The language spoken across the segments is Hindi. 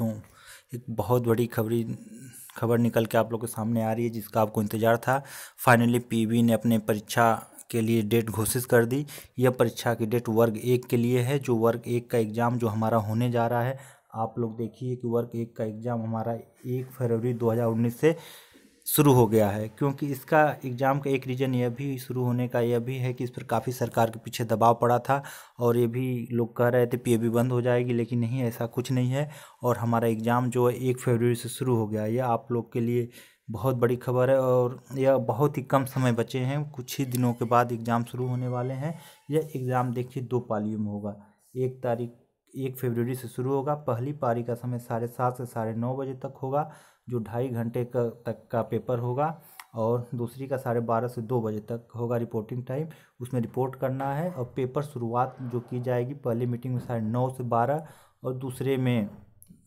सकता एक बहुत बड़ी खबरी खबर निकल के आप लोग के सामने आ रही है जिसका आपको इंतज़ार था फाइनली पीवी ने अपने परीक्षा के लिए डेट घोषित कर दी यह परीक्षा की डेट वर्ग एक के लिए है जो वर्ग एक का एग्ज़ाम जो हमारा होने जा रहा है आप लोग देखिए कि वर्ग एक का एग्ज़ाम हमारा एक फरवरी 2019 से शुरू हो गया है क्योंकि इसका एग्ज़ाम का एक रीज़न यह भी शुरू होने का यह भी है कि इस पर काफ़ी सरकार के पीछे दबाव पड़ा था और ये भी लोग कह रहे थे पीएबी बंद हो जाएगी लेकिन नहीं ऐसा कुछ नहीं है और हमारा एग्ज़ाम जो है एक फरवरी से शुरू हो गया यह आप लोग के लिए बहुत बड़ी खबर है और यह बहुत ही कम समय बचे हैं कुछ ही दिनों के बाद एग्ज़ाम शुरू होने वाले हैं यह एग्ज़ाम देखिए दो पालियों में होगा एक तारीख एक फरवरी से शुरू होगा पहली पारी का समय साढ़े सात से साढ़े नौ बजे तक होगा जो ढाई घंटे का तक का पेपर होगा और दूसरी का साढ़े बारह से दो बजे तक होगा रिपोर्टिंग टाइम उसमें रिपोर्ट करना है और पेपर शुरुआत जो की जाएगी पहली मीटिंग में साढ़े नौ से बारह और दूसरे में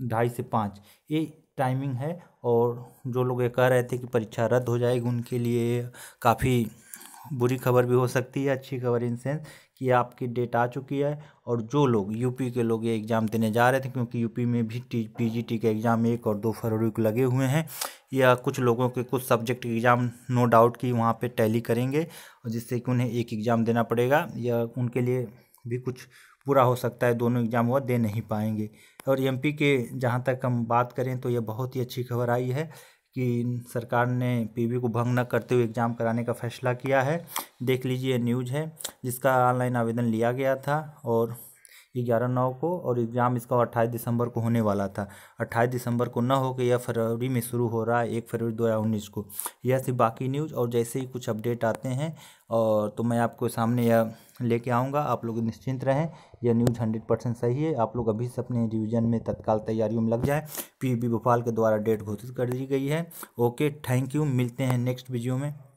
ढाई से पाँच ये टाइमिंग है और जो लोग ये कह रहे थे कि परीक्षा रद्द हो जाएगी उनके लिए काफ़ी बुरी खबर भी हो सकती है अच्छी खबर इन सेंस कि आपकी डेट आ चुकी है और जो लोग यूपी के लोग ये एग्ज़ाम देने जा रहे थे क्योंकि यूपी में भी टी पी जी टी के एग्ज़ाम एक और दो फरवरी को लगे हुए हैं या कुछ लोगों के कुछ सब्जेक्ट के एग्ज़ाम नो डाउट कि वहाँ पे टैली करेंगे और जिससे कि उन्हें एक एग्ज़ाम देना पड़ेगा या उनके लिए भी कुछ पूरा हो सकता है दोनों एग्ज़ाम वह दे नहीं पाएंगे और एमपी के जहाँ तक हम बात करें तो यह बहुत ही अच्छी खबर आई है कि सरकार ने पीवी को भंग न करते हुए एग्ज़ाम कराने का फैसला किया है देख लीजिए न्यूज है जिसका ऑनलाइन आवेदन लिया गया था और ग्यारह नौ को और एग्ज़ाम इसका अट्ठाईस दिसंबर को होने वाला था अट्ठाईस दिसंबर को ना होकर यह फरवरी में शुरू हो रहा है एक फरवरी दो हज़ार उन्नीस को यह सिर्फ बाकी न्यूज़ और जैसे ही कुछ अपडेट आते हैं और तो मैं आपको सामने यह लेके आऊँगा आप लोग निश्चिंत रहें यह न्यूज़ हंड्रेड परसेंट सही है आप लोग अभी से अपने रिविज़न में तत्काल तैयारियों में लग जाए पी भोपाल के द्वारा डेट घोषित कर दी गई है ओके थैंक यू मिलते हैं नेक्स्ट वीडियो में